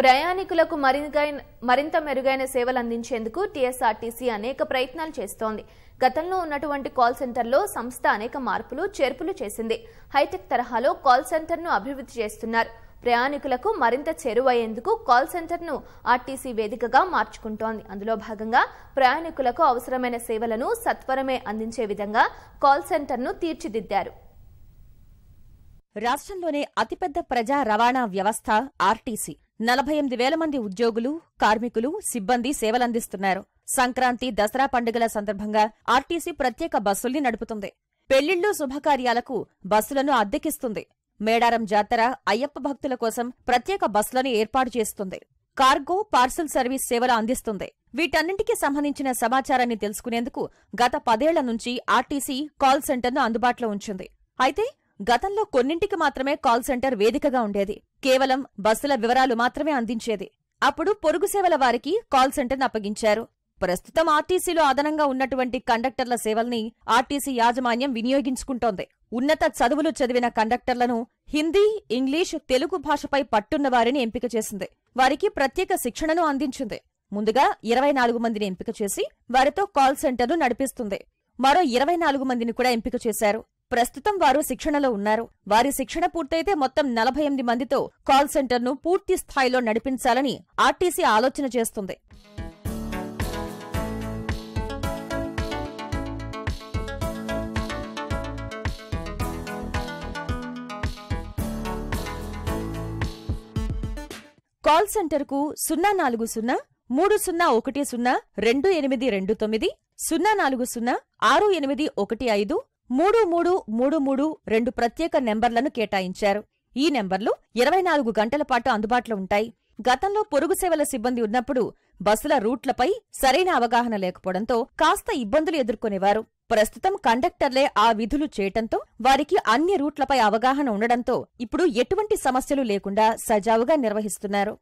ప్రయాణికులకు మరింత మెరుగైన సేవలు అందించేందుకు టీఎస్ఆర్టీసీ అనేక ప్రయత్నాలు చేస్తోంది గతంలో ఉన్నటువంటి కాల్ సెంటర్లో సంస్థ అనేక మార్పులు చేర్పులు చేసింది హైటెక్ తరహాలో కాల్ సెంటర్ను అభివృద్ధి చేస్తున్నారు ప్రయాణికులకు మరింత చేరువయ్యేందుకు కాల్ సెంటర్ను ఆర్టీసీ వేదికగా మార్చుకుంటోంది అందులో భాగంగా ప్రయాణికులకు అవసరమైన సేవలను సత్వరమే అందించే విధంగా కాల్ సెంటర్ను తీర్చిదిద్దారు రాష్ట్రంలోనే అతిపెద్ద ప్రజా రవాణా వ్యవస్థ ఆర్టీసీ నలభై ఎనిమిది వేల మంది ఉద్యోగులు కార్మికులు సిబ్బంది సేవలందిస్తున్నారు సంక్రాంతి దసరా పండుగల సందర్భంగా ఆర్టీసీ ప్రత్యేక బస్సుల్ని నడుపుతుంది పెళ్లిళ్లు శుభకార్యాలకు బస్సులను అద్దెకిస్తుంది మేడారం జాతర అయ్యప్ప భక్తుల కోసం ప్రత్యేక బస్సులను ఏర్పాటు చేస్తుంది కార్గో పార్సల్ సర్వీస్ సేవలు అందిస్తుంది వీటన్నింటికి సంబంధించిన సమాచారాన్ని తెలుసుకునేందుకు గత పదేళ్ల నుంచి ఆర్టీసీ కాల్ సెంటర్ను అందుబాటులో ఉంచింది అయితే గతంలో కొన్నింటికి మాత్రమే కాల్ సెంటర్ వేదికగా ఉండేది కేవలం బస్సుల వివరాలు మాత్రమే అందించేది అప్పుడు పొరుగు సేవల వారికి కాల్ సెంటర్ను అప్పగించారు ప్రస్తుతం ఆర్టీసీలో అదనంగా ఉన్నటువంటి కండక్టర్ల సేవల్ని ఆర్టీసీ యాజమాన్యం వినియోగించుకుంటోంది ఉన్నత చదువులు చదివిన కండక్టర్లను హిందీ ఇంగ్లీష్ తెలుగు భాషపై పట్టున్న వారిని ఎంపిక చేసింది వారికి ప్రత్యేక శిక్షణను అందించింది ముందుగా ఇరవై నాలుగు మందిని ఎంపిక చేసి వారితో కాల్ సెంటర్ను నడిపిస్తుంది మరో ఇరవై నాలుగు మందిని కూడా ఎంపిక చేశారు ప్రస్తుతం వారు శిక్షణలో ఉన్నారు వారి శిక్షణ పూర్తయితే మొత్తం నలభై ఎనిమిది మందితో కాల్ సెంటర్ను పూర్తి స్థాయిలో నడిపించాలని ఆర్టీసీ ఆలోచన చేస్తుంది కాల్ సెంటర్కు సున్నా నాలుగు సున్నా మూడు సున్నా ఒకటి సున్నా రెండు ఎనిమిది రెండు తొమ్మిది సున్నా నాలుగు సున్నా ఆరు ఎనిమిది ఒకటి ఐదు మూడు మూడు మూడు మూడు రెండు ప్రత్యేక నెంబర్లను కేటాయించారు ఈ నెంబర్లు ఇరవై నాలుగు గంటల పాటు అందుబాటులో ఉంటాయి గతంలో పొరుగు సేవల సిబ్బంది ఉన్నప్పుడు బస్సుల రూట్లపై సరైన అవగాహన లేకపోవడంతో కాస్త ఇబ్బందులు ఎదుర్కొనేవారు ప్రస్తుతం కండక్టర్లే ఆ విధులు చేయటంతో వారికి అన్ని రూట్లపై అవగాహన ఉండడంతో ఇప్పుడు ఎటువంటి సమస్యలు లేకుండా సజావుగా నిర్వహిస్తున్నారు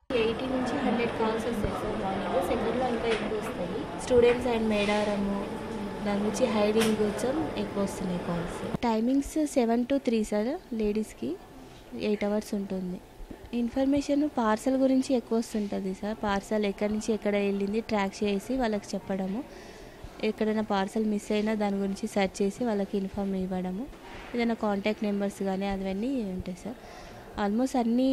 స్టూడెంట్స్ అండ్ మేడారము దాని నుంచి హైరింగ్ కోసం ఎక్కువ వస్తున్నాయి calls timings seven to three sir లేడీస్కి ఎయిట్ అవర్స్ ఉంటుంది ఇన్ఫర్మేషన్ పార్సల్ గురించి ఎక్కువ వస్తుంటుంది సార్ పార్సల్ ఎక్కడి నుంచి ఎక్కడ వెళ్ళింది ట్రాక్ చేసి వాళ్ళకి చెప్పడము ఎక్కడైనా పార్సల్ మిస్ అయినా దాని గురించి సెర్చ్ చేసి వాళ్ళకి ఇన్ఫామ్ ఇవ్వడము ఏదైనా కాంటాక్ట్ నెంబర్స్ కానీ అవన్నీ ఉంటాయి సార్ ఆల్మోస్ట్ అన్ని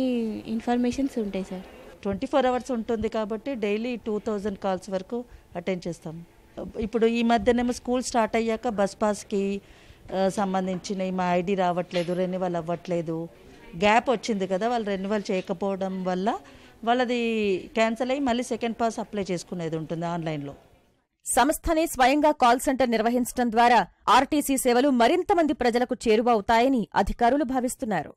ఇన్ఫర్మేషన్స్ ఉంటాయి సార్ ట్వంటీ ఫోర్ అవర్స్ ఉంటుంది కాబట్టి డైలీ టూ థౌజండ్ కాల్స్ వరకు అటెండ్ చేస్తాము ఇప్పుడు ఈ మధ్యనేమో స్కూల్ స్టార్ట్ అయ్యాక బస్ పాస్కి సంబంధించిన మా ఐడి రావట్లేదు రెన్యువల్ అవ్వట్లేదు గ్యాప్ వచ్చింది కదా వాళ్ళు రెన్యువల్ చేయకపోవడం వల్ల వాళ్ళది క్యాన్సిల్ అయ్యి మళ్ళీ సెకండ్ పాస్ అప్లై చేసుకునేది ఉంటుంది ఆన్లైన్లో సంస్థనే స్వయంగా కాల్ సెంటర్ నిర్వహించడం ద్వారా ఆర్టీసీ సేవలు మరింత మంది ప్రజలకు చేరువవుతాయని అధికారులు భావిస్తున్నారు